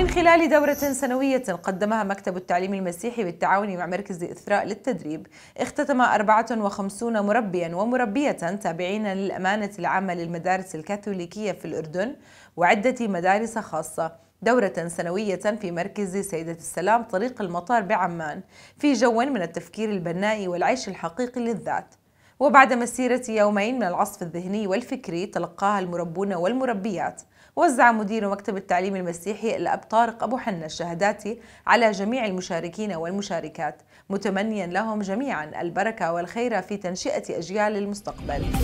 من خلال دورة سنوية قدمها مكتب التعليم المسيحي بالتعاون مع مركز إثراء للتدريب اختتم 54 مربيا ومربية تابعين للأمانة العامة للمدارس الكاثوليكية في الأردن وعدة مدارس خاصة دورة سنوية في مركز سيدة السلام طريق المطار بعمان في جو من التفكير البنائي والعيش الحقيقي للذات وبعد مسيرة يومين من العصف الذهني والفكري تلقاها المربون والمربيات وزع مدير مكتب التعليم المسيحي الأب طارق أبو حنا الشهادات على جميع المشاركين والمشاركات متمنيا لهم جميعا البركة والخير في تنشئة أجيال المستقبل